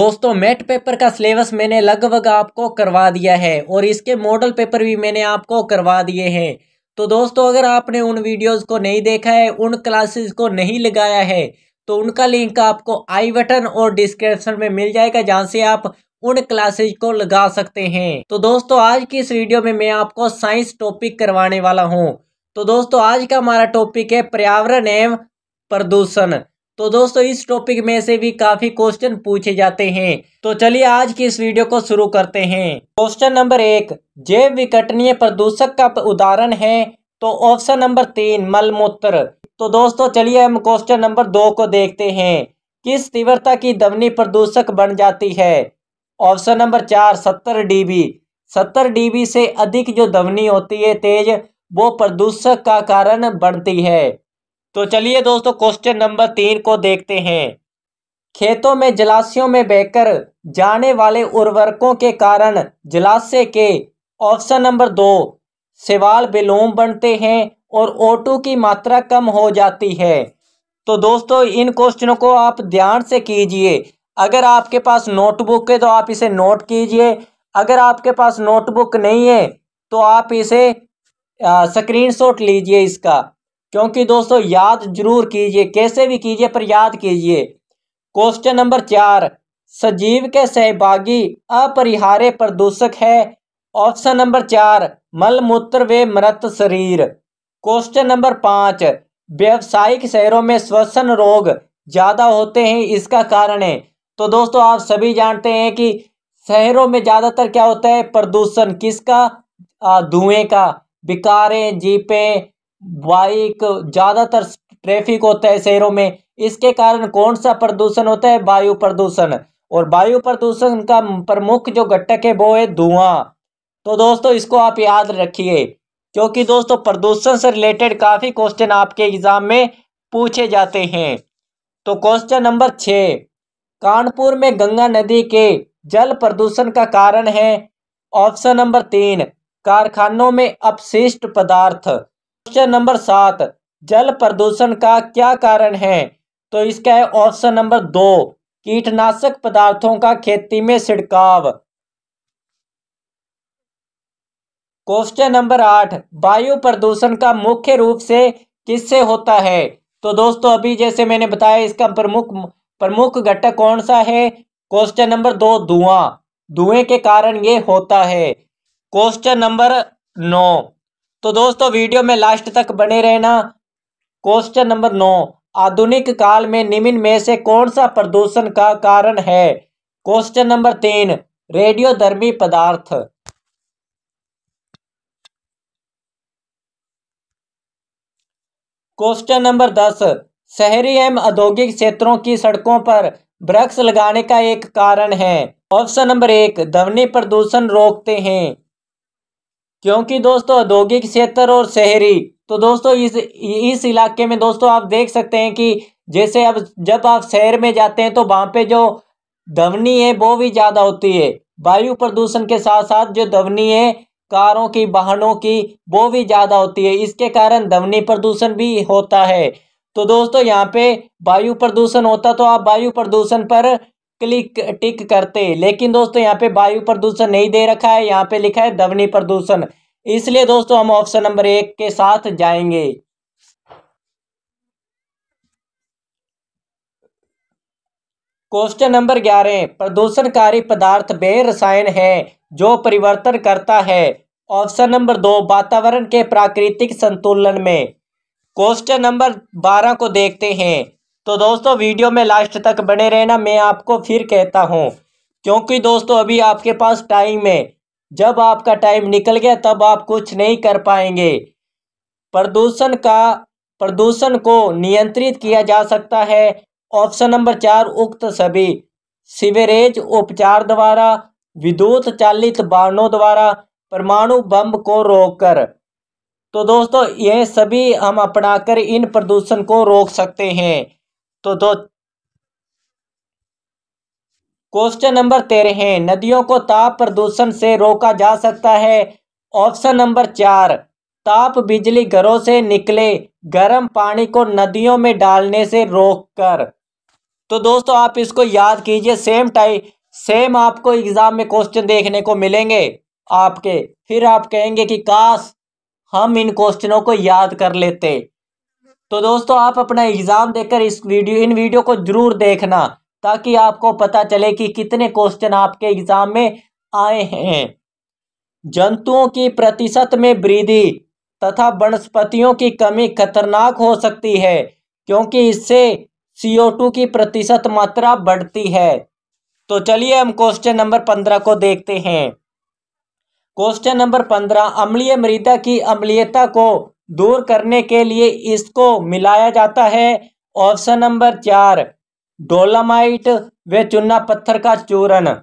दोस्तों met paper का syllabus मैंने लगभग आपको करवा दिया है और इसके मॉडल पेपर भी मैंने आपको करवा दिए हैं तो दोस्तों अगर आपने उन वीडियोस को नहीं देखा है उन क्लासेस को नहीं लगाया है तो उनका लिंक आपको आई बटन और डिस्क्रिप्शन में मिल जाएगा जहाँ से आप उन क्लासेज को लगा सकते हैं तो दोस्तों आज की इस वीडियो में मैं आपको साइंस टॉपिक करवाने वाला हूँ तो दोस्तों आज का हमारा टॉपिक है पर्यावरण एवं प्रदूषण तो दोस्तों इस टॉपिक में से भी काफी क्वेश्चन पूछे जाते हैं तो चलिए आज की इस वीडियो को शुरू करते हैं क्वेश्चन नंबर एक जैव विकटनीय प्रदूषक का उदाहरण है तो ऑप्शन नंबर तीन मलमूत्र तो दोस्तों चलिए हम क्वेश्चन नंबर दो को देखते हैं किस तीव्रता की दवनी प्रदूषक बन जाती है ऑप्शन नंबर चार सत्तर डीबी सत्तर डीबी से अधिक जो दवनी होती है तेज वो प्रदूषक का कारण बनती है तो चलिए दोस्तों क्वेश्चन नंबर तीन को देखते हैं खेतों में जलाशयों में बहकर जाने वाले उर्वरकों के कारण जलाशय के ऑप्शन नंबर दो सिवाल विलोम बनते हैं और O2 की मात्रा कम हो जाती है तो दोस्तों इन क्वेश्चनों को आप ध्यान से कीजिए अगर आपके पास नोटबुक है तो आप इसे नोट कीजिए अगर आपके पास नोटबुक नहीं है तो आप इसे स्क्रीनशॉट लीजिए इसका क्योंकि दोस्तों याद जरूर कीजिए कैसे भी कीजिए पर याद कीजिए क्वेश्चन नंबर चार सजीव के सहभागी अपरिहार्य प्रदूषक है ऑप्शन नंबर चार मलमूत्र वे मृत शरीर क्वेश्चन नंबर पाँच व्यवसायिक शहरों में श्वसन रोग ज़्यादा होते हैं इसका कारण है तो दोस्तों आप सभी जानते हैं कि शहरों में ज़्यादातर क्या होता है प्रदूषण किसका धुएं का बिकारें जीपें बाइक ज़्यादातर ट्रैफिक होता है शहरों में इसके कारण कौन सा प्रदूषण होता है वायु प्रदूषण और वायु प्रदूषण का प्रमुख जो घटक है वो है धुआं तो दोस्तों इसको आप याद रखिए क्योंकि दोस्तों प्रदूषण से रिलेटेड काफ़ी क्वेश्चन आपके एग्जाम में पूछे जाते हैं तो क्वेश्चन नंबर छ कानपुर में गंगा नदी के जल प्रदूषण का कारण है ऑप्शन नंबर तीन कारखानों में अपशिष्ट पदार्थ क्वेश्चन नंबर सात जल प्रदूषण का क्या कारण है तो इसका है ऑप्शन नंबर दो कीटनाशक पदार्थों का खेती में छिड़काव क्वेश्चन नंबर आठ वायु प्रदूषण का मुख्य रूप से किससे होता है तो दोस्तों अभी जैसे मैंने बताया इसका प्रमुख प्रमुख घटक कौन सा है क्वेश्चन नंबर दो धुआं धुएं के कारण ये होता है क्वेश्चन नंबर नौ तो दोस्तों वीडियो में लास्ट तक बने रहना क्वेश्चन नंबर नौ आधुनिक काल में निम्न में से कौन सा प्रदूषण का कारण है क्वेश्चन नंबर तीन रेडियोधर्मी पदार्थ क्वेश्चन नंबर दस शहरी एवं औद्योगिक क्षेत्रों की सड़कों पर वृक्ष लगाने का एक कारण है ऑप्शन नंबर एक ध्वनि प्रदूषण रोकते हैं क्योंकि दोस्तों औद्योगिक क्षेत्र और शहरी तो दोस्तों इस इस इलाके में दोस्तों आप देख सकते हैं कि जैसे अब जब आप शहर में जाते हैं तो वहाँ पे जो धवनी है वो भी ज़्यादा होती है वायु प्रदूषण के साथ साथ जो धवनी है कारों की वाहनों की वो भी ज़्यादा होती है इसके कारण धवनी प्रदूषण भी होता है तो दोस्तों यहाँ पे वायु प्रदूषण होता तो आप वायु प्रदूषण पर क्लिक टिक करते लेकिन दोस्तों यहाँ पे वायु प्रदूषण नहीं दे रखा है यहाँ पे लिखा है ध्वनि प्रदूषण इसलिए दोस्तों हम ऑप्शन नंबर एक के साथ जाएंगे क्वेश्चन नंबर ग्यारह प्रदूषणकारी पदार्थ वे रसायन है जो परिवर्तन करता है ऑप्शन नंबर दो वातावरण के प्राकृतिक संतुलन में क्वेश्चन नंबर बारह को देखते हैं तो दोस्तों वीडियो में लास्ट तक बने रहना मैं आपको फिर कहता हूँ क्योंकि दोस्तों अभी आपके पास टाइम है जब आपका टाइम निकल गया तब आप कुछ नहीं कर पाएंगे प्रदूषण का प्रदूषण को नियंत्रित किया जा सकता है ऑप्शन नंबर चार उक्त सभी सीवरेज उपचार द्वारा विद्युत चालित वाहनों द्वारा परमाणु बम को रोककर तो दोस्तों ये सभी हम अपनाकर इन प्रदूषण को रोक सकते हैं तो दो क्वेश्चन नंबर तेरह है नदियों को ताप प्रदूषण से रोका जा सकता है ऑप्शन नंबर चार ताप बिजली घरों से निकले गर्म पानी को नदियों में डालने से रोक कर तो दोस्तों आप इसको याद कीजिए सेम टाइम सेम आपको एग्ज़ाम में क्वेश्चन देखने को मिलेंगे आपके फिर आप कहेंगे कि काश हम इन क्वेश्चनों को याद कर लेते तो दोस्तों आप अपना एग्ज़ाम देकर इस वीडियो इन वीडियो को ज़रूर देखना ताकि आपको पता चले कि कितने क्वेश्चन आपके एग्ज़ाम में आए हैं जंतुओं की प्रतिशत में वृद्धि तथा वनस्पतियों की कमी खतरनाक हो सकती है क्योंकि इससे CO2 की प्रतिशत मात्रा बढ़ती है तो चलिए हम क्वेश्चन नंबर पंद्रह को देखते हैं क्वेश्चन नंबर पंद्रह अम्लीय मृदा की अम्लीयता को दूर करने के लिए इसको मिलाया जाता है ऑप्शन नंबर चार डोलामाइट व चूना पत्थर का चूरण